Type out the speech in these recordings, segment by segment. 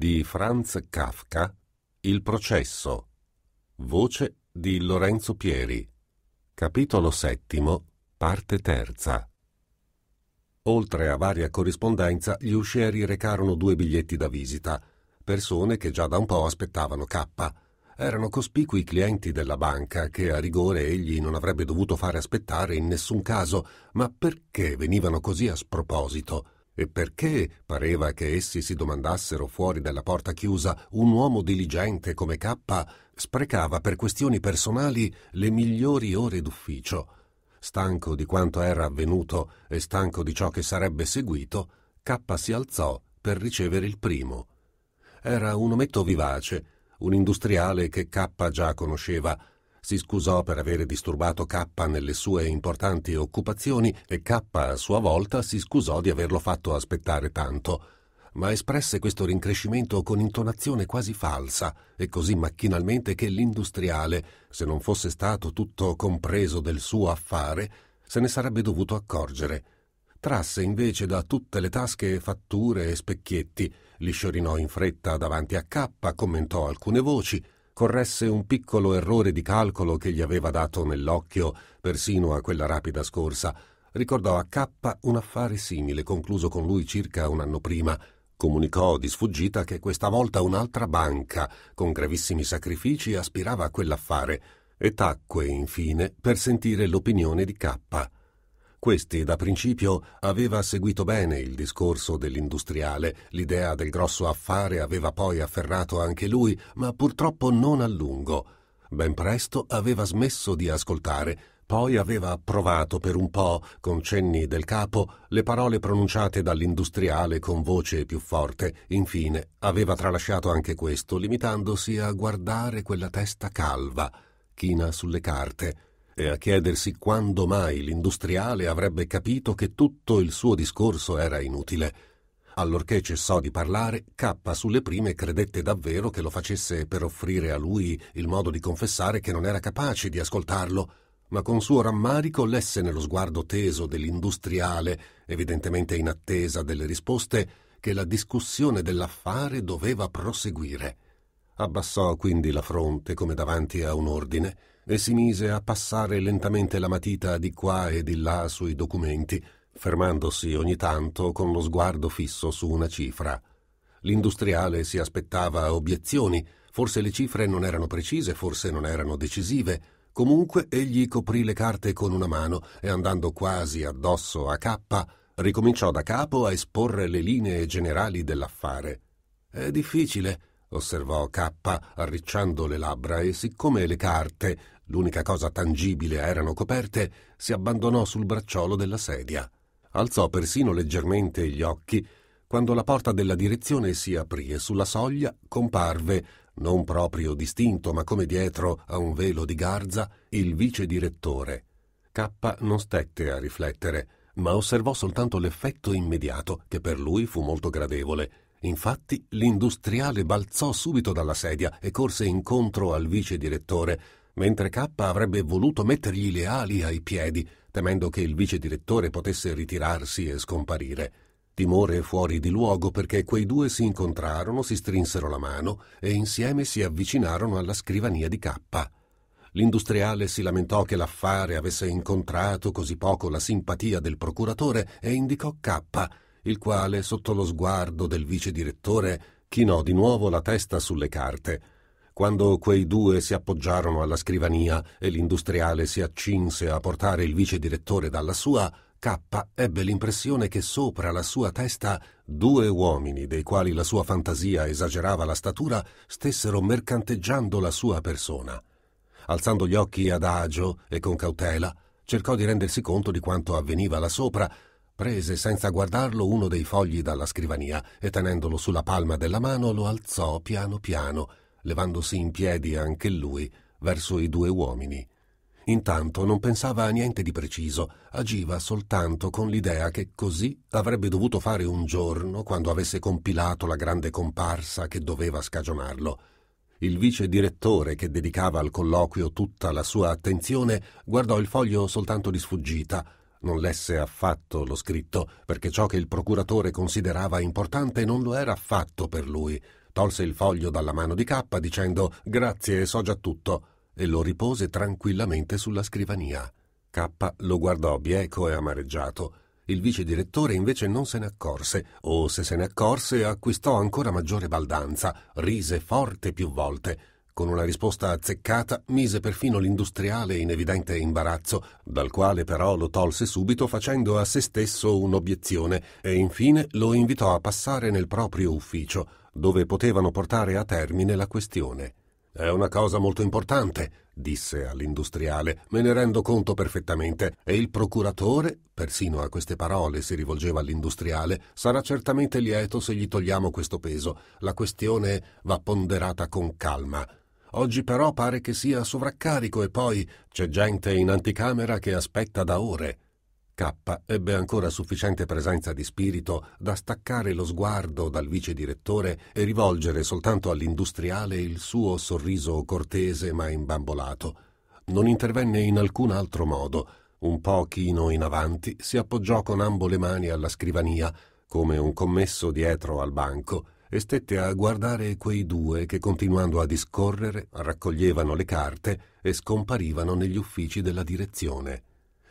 di Franz Kafka Il processo. Voce di Lorenzo Pieri. Capitolo VII, parte terza. Oltre a varia corrispondenza, gli uscieri recarono due biglietti da visita, persone che già da un po' aspettavano K. Erano cospicui clienti della banca che a rigore egli non avrebbe dovuto fare aspettare in nessun caso, ma perché venivano così a sproposito? E perché pareva che essi si domandassero fuori dalla porta chiusa un uomo diligente come K sprecava per questioni personali le migliori ore d'ufficio. Stanco di quanto era avvenuto e stanco di ciò che sarebbe seguito, K si alzò per ricevere il primo. Era un ometto vivace, un industriale che K già conosceva si scusò per avere disturbato K nelle sue importanti occupazioni e K a sua volta si scusò di averlo fatto aspettare tanto, ma espresse questo rincrescimento con intonazione quasi falsa e così macchinalmente che l'industriale, se non fosse stato tutto compreso del suo affare, se ne sarebbe dovuto accorgere. Trasse invece da tutte le tasche fatture e specchietti, li sciorinò in fretta davanti a K, commentò alcune voci, corresse un piccolo errore di calcolo che gli aveva dato nell'occhio persino a quella rapida scorsa. Ricordò a K un affare simile concluso con lui circa un anno prima. Comunicò di sfuggita che questa volta un'altra banca, con gravissimi sacrifici, aspirava a quell'affare e tacque infine per sentire l'opinione di K. Questi, da principio, aveva seguito bene il discorso dell'industriale, l'idea del grosso affare aveva poi afferrato anche lui, ma purtroppo non a lungo. Ben presto aveva smesso di ascoltare, poi aveva approvato per un po', con cenni del capo, le parole pronunciate dall'industriale con voce più forte. Infine, aveva tralasciato anche questo, limitandosi a guardare quella testa calva, china sulle carte, e a chiedersi quando mai l'industriale avrebbe capito che tutto il suo discorso era inutile. Allorché cessò di parlare, K sulle prime credette davvero che lo facesse per offrire a lui il modo di confessare che non era capace di ascoltarlo, ma con suo rammarico lesse nello sguardo teso dell'industriale, evidentemente in attesa delle risposte, che la discussione dell'affare doveva proseguire. Abbassò quindi la fronte come davanti a un ordine, e si mise a passare lentamente la matita di qua e di là sui documenti, fermandosi ogni tanto con lo sguardo fisso su una cifra. L'industriale si aspettava obiezioni, forse le cifre non erano precise, forse non erano decisive. Comunque egli coprì le carte con una mano e andando quasi addosso a K, ricominciò da capo a esporre le linee generali dell'affare. È difficile, osservò K, arricciando le labbra, e siccome le carte l'unica cosa tangibile erano coperte, si abbandonò sul bracciolo della sedia. Alzò persino leggermente gli occhi quando la porta della direzione si aprì e sulla soglia comparve, non proprio distinto ma come dietro a un velo di garza, il vice direttore. K non stette a riflettere, ma osservò soltanto l'effetto immediato, che per lui fu molto gradevole. Infatti l'industriale balzò subito dalla sedia e corse incontro al vice direttore, mentre K avrebbe voluto mettergli le ali ai piedi, temendo che il vice direttore potesse ritirarsi e scomparire. Timore fuori di luogo perché quei due si incontrarono, si strinsero la mano e insieme si avvicinarono alla scrivania di K. L'industriale si lamentò che l'affare avesse incontrato così poco la simpatia del procuratore e indicò K, il quale, sotto lo sguardo del vice direttore, chinò di nuovo la testa sulle carte. Quando quei due si appoggiarono alla scrivania e l'industriale si accinse a portare il vice direttore dalla sua, K ebbe l'impressione che sopra la sua testa due uomini, dei quali la sua fantasia esagerava la statura, stessero mercanteggiando la sua persona. Alzando gli occhi ad agio e con cautela, cercò di rendersi conto di quanto avveniva là sopra, prese senza guardarlo uno dei fogli dalla scrivania e tenendolo sulla palma della mano lo alzò piano piano levandosi in piedi anche lui verso i due uomini. Intanto non pensava a niente di preciso, agiva soltanto con l'idea che così avrebbe dovuto fare un giorno quando avesse compilato la grande comparsa che doveva scagionarlo. Il vice direttore, che dedicava al colloquio tutta la sua attenzione, guardò il foglio soltanto di sfuggita. Non lesse affatto lo scritto, perché ciò che il procuratore considerava importante non lo era affatto per lui tolse il foglio dalla mano di K dicendo Grazie, so già tutto, e lo ripose tranquillamente sulla scrivania. K lo guardò bieco e amareggiato. Il vice direttore invece non se ne accorse, o se se ne accorse acquistò ancora maggiore baldanza, rise forte più volte con una risposta azzeccata mise perfino l'industriale in evidente imbarazzo, dal quale però lo tolse subito facendo a se stesso un'obiezione e infine lo invitò a passare nel proprio ufficio, dove potevano portare a termine la questione. È una cosa molto importante, disse all'industriale, me ne rendo conto perfettamente, e il procuratore, persino a queste parole si rivolgeva all'industriale, sarà certamente lieto se gli togliamo questo peso. La questione va ponderata con calma. Oggi però pare che sia sovraccarico e poi c'è gente in anticamera che aspetta da ore. K ebbe ancora sufficiente presenza di spirito da staccare lo sguardo dal vice direttore e rivolgere soltanto all'industriale il suo sorriso cortese ma imbambolato. Non intervenne in alcun altro modo. Un po' chino in avanti si appoggiò con ambo le mani alla scrivania, come un commesso dietro al banco, e stette a guardare quei due che continuando a discorrere raccoglievano le carte e scomparivano negli uffici della direzione.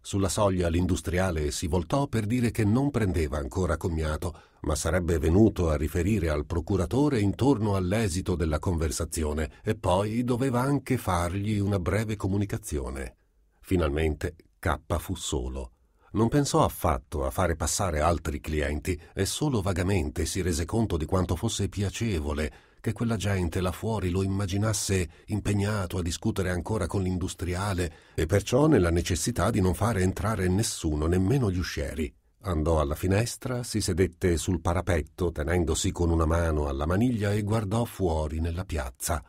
Sulla soglia l'industriale si voltò per dire che non prendeva ancora commiato, ma sarebbe venuto a riferire al procuratore intorno all'esito della conversazione e poi doveva anche fargli una breve comunicazione. Finalmente K fu solo. Non pensò affatto a fare passare altri clienti e solo vagamente si rese conto di quanto fosse piacevole che quella gente là fuori lo immaginasse impegnato a discutere ancora con l'industriale e perciò nella necessità di non fare entrare nessuno, nemmeno gli uscieri. Andò alla finestra, si sedette sul parapetto, tenendosi con una mano alla maniglia e guardò fuori nella piazza.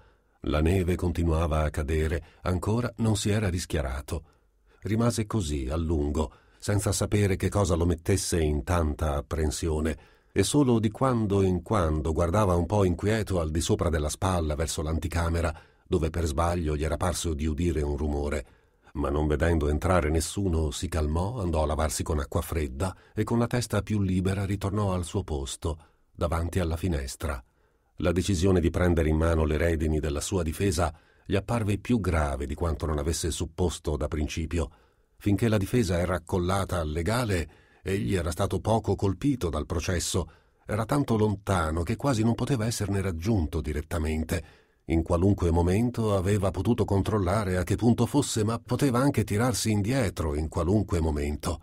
La neve continuava a cadere, ancora non si era rischiarato. Rimase così a lungo, senza sapere che cosa lo mettesse in tanta apprensione, e solo di quando in quando guardava un po' inquieto al di sopra della spalla verso l'anticamera, dove per sbaglio gli era parso di udire un rumore. Ma non vedendo entrare nessuno, si calmò, andò a lavarsi con acqua fredda e con la testa più libera ritornò al suo posto, davanti alla finestra. La decisione di prendere in mano le redini della sua difesa gli apparve più grave di quanto non avesse supposto da principio, finché la difesa era accollata al legale, egli era stato poco colpito dal processo, era tanto lontano che quasi non poteva esserne raggiunto direttamente. In qualunque momento aveva potuto controllare a che punto fosse, ma poteva anche tirarsi indietro in qualunque momento.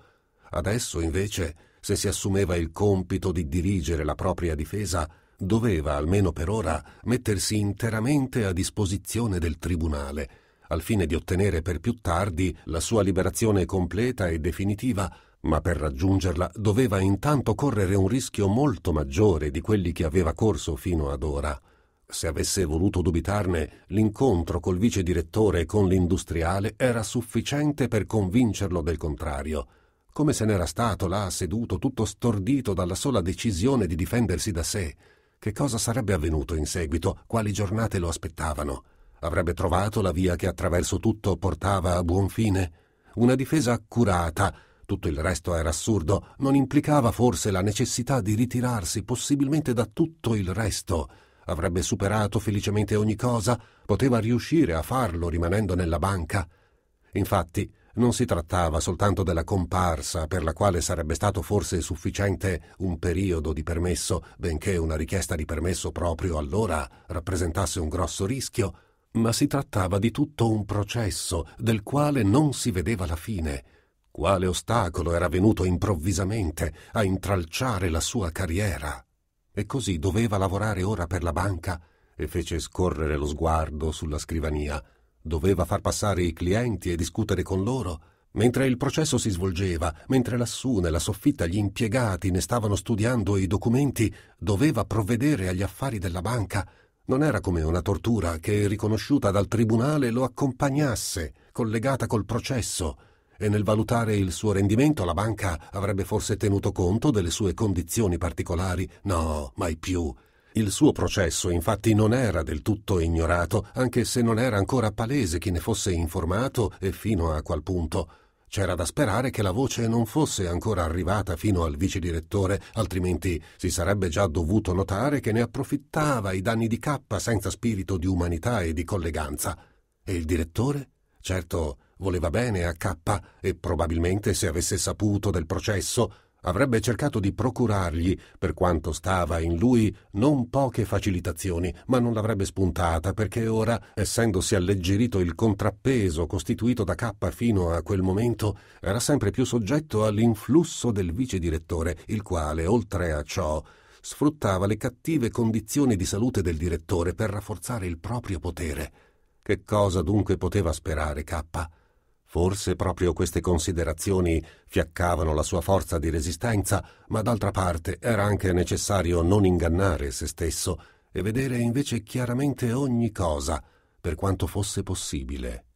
Adesso, invece, se si assumeva il compito di dirigere la propria difesa, doveva, almeno per ora, mettersi interamente a disposizione del tribunale, al fine di ottenere per più tardi la sua liberazione completa e definitiva, ma per raggiungerla doveva intanto correre un rischio molto maggiore di quelli che aveva corso fino ad ora. Se avesse voluto dubitarne, l'incontro col vice direttore e con l'industriale era sufficiente per convincerlo del contrario. Come se n'era stato là seduto tutto stordito dalla sola decisione di difendersi da sé. Che cosa sarebbe avvenuto in seguito? Quali giornate lo aspettavano? avrebbe trovato la via che attraverso tutto portava a buon fine? Una difesa accurata, tutto il resto era assurdo, non implicava forse la necessità di ritirarsi possibilmente da tutto il resto. Avrebbe superato felicemente ogni cosa, poteva riuscire a farlo rimanendo nella banca. Infatti, non si trattava soltanto della comparsa per la quale sarebbe stato forse sufficiente un periodo di permesso, benché una richiesta di permesso proprio allora rappresentasse un grosso rischio, ma si trattava di tutto un processo del quale non si vedeva la fine. Quale ostacolo era venuto improvvisamente a intralciare la sua carriera? E così doveva lavorare ora per la banca e fece scorrere lo sguardo sulla scrivania. Doveva far passare i clienti e discutere con loro. Mentre il processo si svolgeva, mentre lassù nella soffitta gli impiegati ne stavano studiando i documenti, doveva provvedere agli affari della banca non era come una tortura che, riconosciuta dal tribunale, lo accompagnasse, collegata col processo, e nel valutare il suo rendimento la banca avrebbe forse tenuto conto delle sue condizioni particolari. No, mai più. Il suo processo infatti non era del tutto ignorato, anche se non era ancora palese chi ne fosse informato e fino a qual punto. C'era da sperare che la voce non fosse ancora arrivata fino al vice direttore, altrimenti si sarebbe già dovuto notare che ne approfittava i danni di cappa senza spirito di umanità e di colleganza. E il direttore? Certo, voleva bene a cappa e probabilmente se avesse saputo del processo avrebbe cercato di procurargli, per quanto stava in lui, non poche facilitazioni, ma non l'avrebbe spuntata perché ora, essendosi alleggerito il contrappeso costituito da K fino a quel momento, era sempre più soggetto all'influsso del vice direttore, il quale, oltre a ciò, sfruttava le cattive condizioni di salute del direttore per rafforzare il proprio potere. Che cosa dunque poteva sperare K? Forse proprio queste considerazioni fiaccavano la sua forza di resistenza, ma d'altra parte era anche necessario non ingannare se stesso e vedere invece chiaramente ogni cosa, per quanto fosse possibile.